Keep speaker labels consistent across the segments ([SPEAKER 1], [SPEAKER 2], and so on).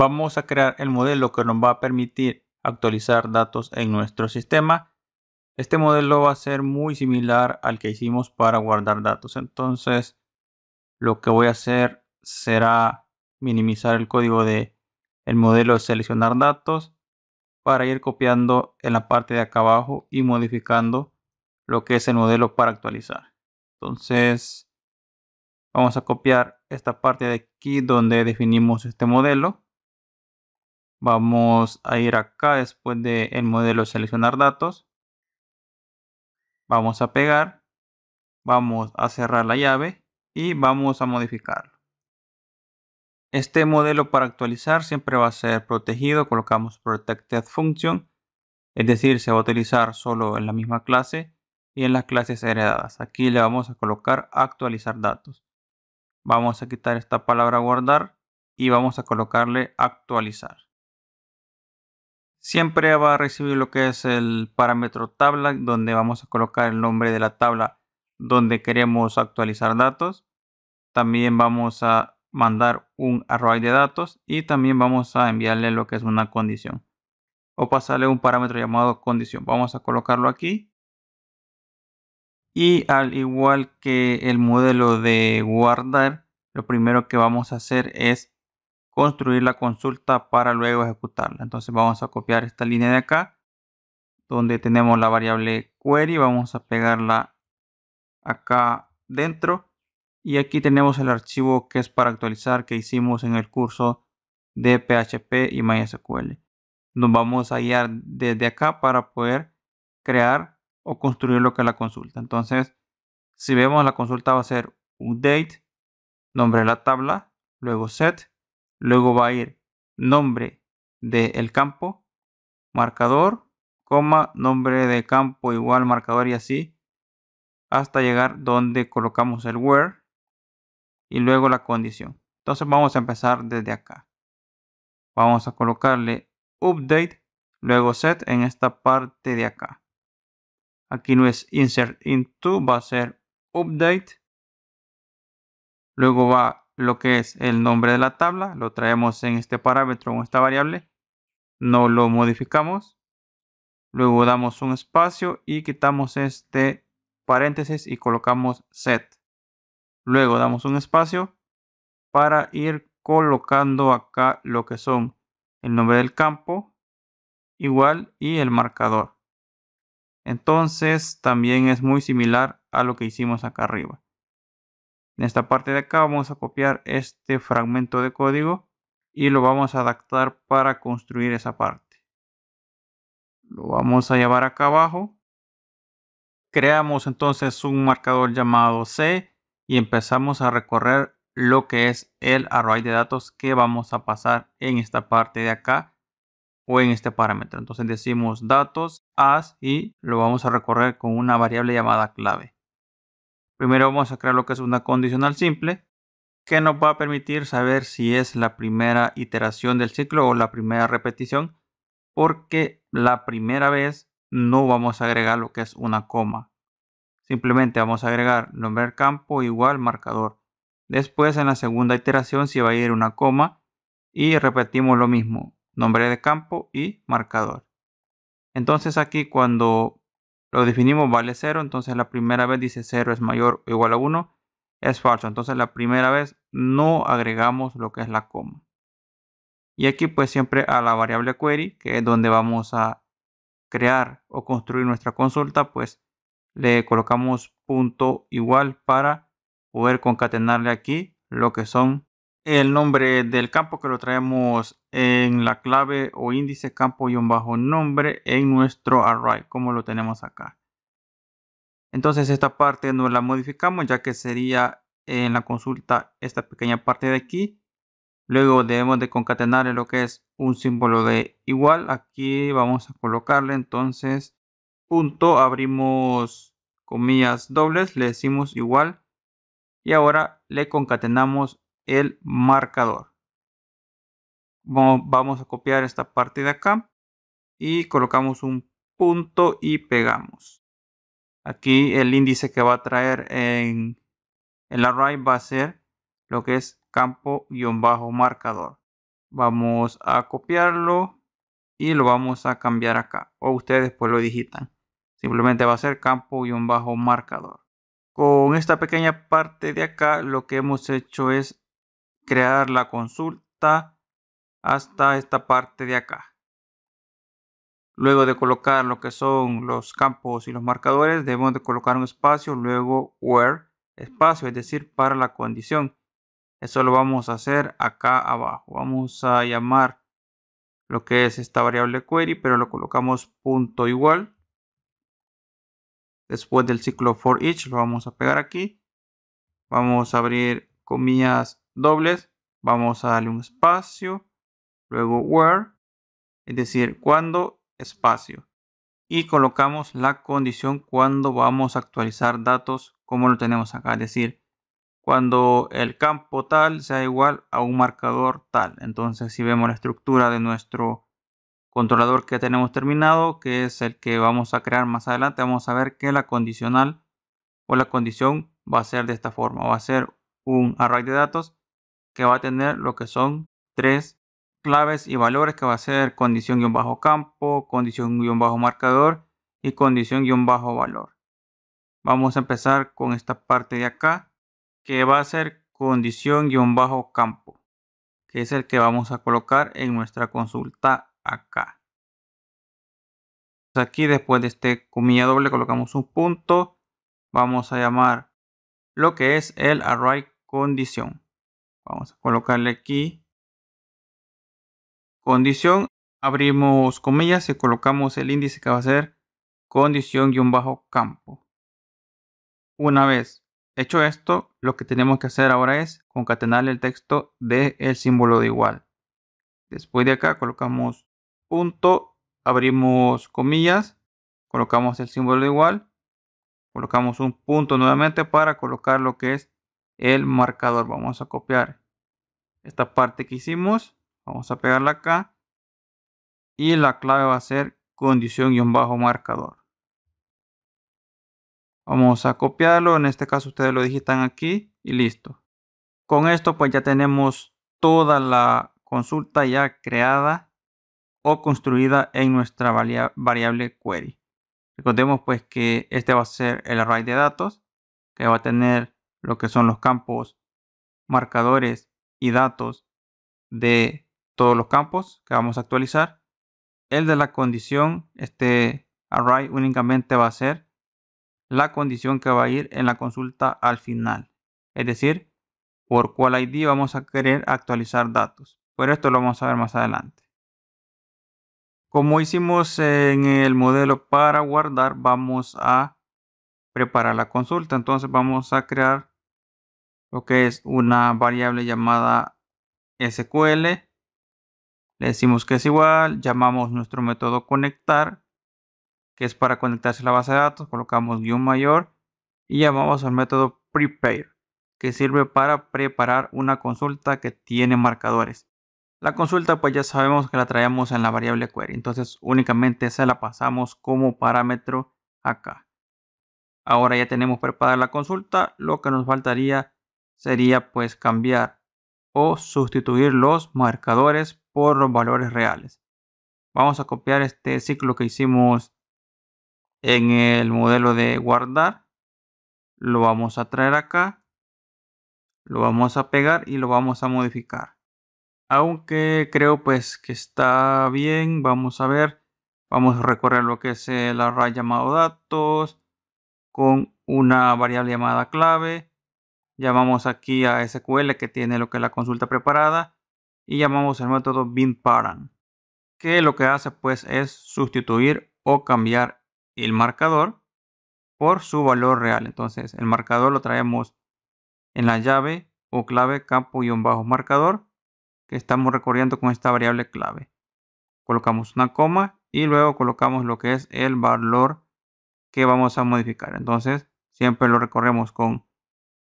[SPEAKER 1] vamos a crear el modelo que nos va a permitir actualizar datos en nuestro sistema. Este modelo va a ser muy similar al que hicimos para guardar datos. Entonces, lo que voy a hacer será minimizar el código de el modelo de seleccionar datos para ir copiando en la parte de acá abajo y modificando lo que es el modelo para actualizar. Entonces, vamos a copiar esta parte de aquí donde definimos este modelo Vamos a ir acá después del el modelo seleccionar datos. Vamos a pegar. Vamos a cerrar la llave y vamos a modificarlo. Este modelo para actualizar siempre va a ser protegido. Colocamos Protected Function. Es decir, se va a utilizar solo en la misma clase y en las clases heredadas. Aquí le vamos a colocar actualizar datos. Vamos a quitar esta palabra guardar y vamos a colocarle actualizar siempre va a recibir lo que es el parámetro tabla, donde vamos a colocar el nombre de la tabla donde queremos actualizar datos. También vamos a mandar un array de datos y también vamos a enviarle lo que es una condición o pasarle un parámetro llamado condición. Vamos a colocarlo aquí. Y al igual que el modelo de guardar, lo primero que vamos a hacer es construir la consulta para luego ejecutarla. Entonces vamos a copiar esta línea de acá, donde tenemos la variable query, vamos a pegarla acá dentro. Y aquí tenemos el archivo que es para actualizar que hicimos en el curso de PHP y MySQL. Nos vamos a guiar desde acá para poder crear o construir lo que es la consulta. Entonces, si vemos la consulta va a ser update, nombre de la tabla, luego set, Luego va a ir nombre del campo, marcador, coma, nombre de campo igual marcador y así, hasta llegar donde colocamos el where y luego la condición. Entonces vamos a empezar desde acá. Vamos a colocarle update, luego set en esta parte de acá. Aquí no es insert into, va a ser update. Luego va lo que es el nombre de la tabla, lo traemos en este parámetro o esta variable, no lo modificamos, luego damos un espacio y quitamos este paréntesis y colocamos set. Luego damos un espacio para ir colocando acá lo que son el nombre del campo, igual y el marcador. Entonces también es muy similar a lo que hicimos acá arriba. En esta parte de acá vamos a copiar este fragmento de código y lo vamos a adaptar para construir esa parte. Lo vamos a llevar acá abajo. Creamos entonces un marcador llamado C y empezamos a recorrer lo que es el array de datos que vamos a pasar en esta parte de acá o en este parámetro. Entonces decimos datos as y lo vamos a recorrer con una variable llamada clave. Primero vamos a crear lo que es una condicional simple que nos va a permitir saber si es la primera iteración del ciclo o la primera repetición porque la primera vez no vamos a agregar lo que es una coma. Simplemente vamos a agregar nombre del campo igual marcador. Después en la segunda iteración si va a ir una coma y repetimos lo mismo, nombre de campo y marcador. Entonces aquí cuando lo definimos vale 0, entonces la primera vez dice 0 es mayor o igual a 1, es falso. Entonces la primera vez no agregamos lo que es la coma. Y aquí pues siempre a la variable query, que es donde vamos a crear o construir nuestra consulta, pues le colocamos punto igual para poder concatenarle aquí lo que son el nombre del campo que lo traemos en la clave o índice campo y un bajo nombre en nuestro array como lo tenemos acá. Entonces esta parte no la modificamos ya que sería en la consulta esta pequeña parte de aquí. Luego debemos de concatenar lo que es un símbolo de igual. Aquí vamos a colocarle entonces punto, abrimos comillas dobles, le decimos igual y ahora le concatenamos el marcador. Vamos a copiar esta parte de acá y colocamos un punto y pegamos. Aquí el índice que va a traer en el array va a ser lo que es campo-marcador. Vamos a copiarlo y lo vamos a cambiar acá. O ustedes pues lo digitan. Simplemente va a ser campo-marcador. Con esta pequeña parte de acá lo que hemos hecho es crear la consulta hasta esta parte de acá. Luego de colocar lo que son los campos y los marcadores, debemos de colocar un espacio, luego where, espacio, es decir, para la condición. Eso lo vamos a hacer acá abajo. Vamos a llamar lo que es esta variable query, pero lo colocamos punto igual. Después del ciclo for each lo vamos a pegar aquí. Vamos a abrir comillas dobles, vamos a darle un espacio, luego where, es decir, cuando, espacio. Y colocamos la condición cuando vamos a actualizar datos como lo tenemos acá, es decir, cuando el campo tal sea igual a un marcador tal. Entonces, si vemos la estructura de nuestro controlador que tenemos terminado, que es el que vamos a crear más adelante, vamos a ver que la condicional o la condición va a ser de esta forma, va a ser un array de datos que va a tener lo que son tres claves y valores que va a ser condición-campo, bajo condición-marcador bajo y condición-valor. bajo Vamos a empezar con esta parte de acá que va a ser condición-campo, bajo que es el que vamos a colocar en nuestra consulta acá. Pues aquí después de este comilla doble colocamos un punto. Vamos a llamar lo que es el array condición. Vamos a colocarle aquí. Condición. Abrimos comillas y colocamos el índice que va a ser condición y un bajo campo. Una vez hecho esto, lo que tenemos que hacer ahora es concatenar el texto del el símbolo de igual. Después de acá colocamos punto, abrimos comillas, colocamos el símbolo de igual, colocamos un punto nuevamente para colocar lo que es el marcador. Vamos a copiar esta parte que hicimos. Vamos a pegarla acá. Y la clave va a ser condición-marcador. bajo Vamos a copiarlo. En este caso ustedes lo digitan aquí y listo. Con esto pues ya tenemos toda la consulta ya creada o construida en nuestra variable query. Recordemos pues que este va a ser el array de datos que va a tener lo que son los campos marcadores y datos de todos los campos que vamos a actualizar. El de la condición, este array únicamente va a ser la condición que va a ir en la consulta al final. Es decir, por cuál ID vamos a querer actualizar datos. Pero esto lo vamos a ver más adelante. Como hicimos en el modelo para guardar, vamos a preparar la consulta. Entonces vamos a crear lo que es una variable llamada SQL. Le decimos que es igual, llamamos nuestro método conectar, que es para conectarse a la base de datos, colocamos guión mayor y llamamos al método prepare, que sirve para preparar una consulta que tiene marcadores. La consulta pues ya sabemos que la traemos en la variable query, entonces únicamente se la pasamos como parámetro acá. Ahora ya tenemos preparada la consulta, lo que nos faltaría sería pues cambiar o sustituir los marcadores por los valores reales. Vamos a copiar este ciclo que hicimos en el modelo de guardar. Lo vamos a traer acá. Lo vamos a pegar y lo vamos a modificar. Aunque creo pues que está bien. Vamos a ver. Vamos a recorrer lo que es el eh, array llamado datos con una variable llamada clave llamamos aquí a SQL que tiene lo que es la consulta preparada y llamamos el método binParan que lo que hace pues es sustituir o cambiar el marcador por su valor real. Entonces el marcador lo traemos en la llave o clave campo-bajo y un marcador que estamos recorriendo con esta variable clave. Colocamos una coma y luego colocamos lo que es el valor que vamos a modificar. Entonces siempre lo recorremos con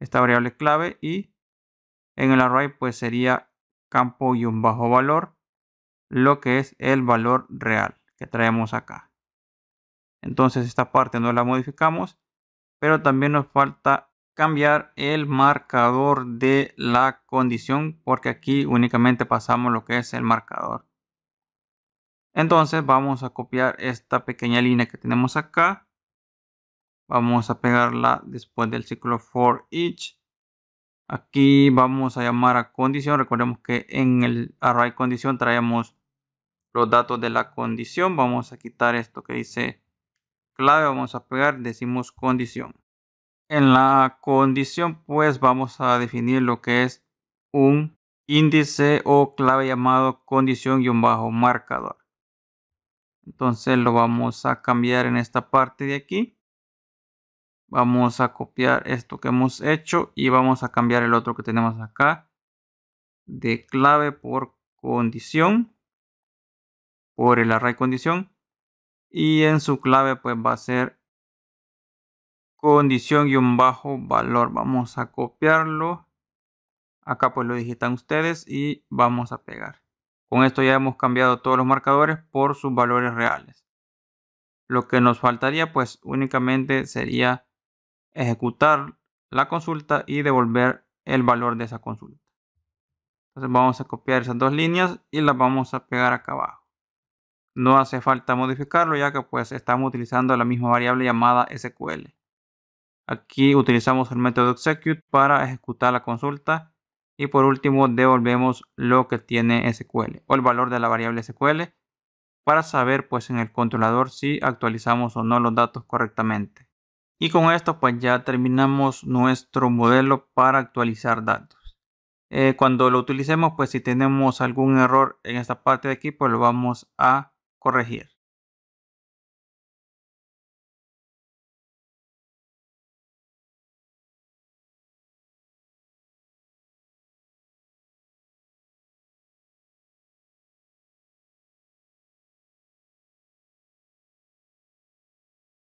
[SPEAKER 1] esta variable clave y en el array pues sería campo y un bajo valor, lo que es el valor real que traemos acá. Entonces esta parte no la modificamos, pero también nos falta cambiar el marcador de la condición porque aquí únicamente pasamos lo que es el marcador. Entonces vamos a copiar esta pequeña línea que tenemos acá Vamos a pegarla después del ciclo for each. Aquí vamos a llamar a condición. Recordemos que en el array condición traemos los datos de la condición. Vamos a quitar esto que dice clave. Vamos a pegar, decimos condición. En la condición pues vamos a definir lo que es un índice o clave llamado condición y un bajo marcador. Entonces lo vamos a cambiar en esta parte de aquí. Vamos a copiar esto que hemos hecho y vamos a cambiar el otro que tenemos acá de clave por condición por el array condición y en su clave pues va a ser condición y un bajo valor vamos a copiarlo acá pues lo digitan ustedes y vamos a pegar con esto ya hemos cambiado todos los marcadores por sus valores reales lo que nos faltaría pues únicamente sería ejecutar la consulta y devolver el valor de esa consulta. Entonces vamos a copiar esas dos líneas y las vamos a pegar acá abajo. No hace falta modificarlo ya que pues estamos utilizando la misma variable llamada SQL. Aquí utilizamos el método execute para ejecutar la consulta y por último devolvemos lo que tiene SQL o el valor de la variable SQL para saber pues en el controlador si actualizamos o no los datos correctamente. Y con esto pues ya terminamos nuestro modelo para actualizar datos. Eh, cuando lo utilicemos pues si tenemos algún error en esta parte de aquí pues lo vamos a corregir.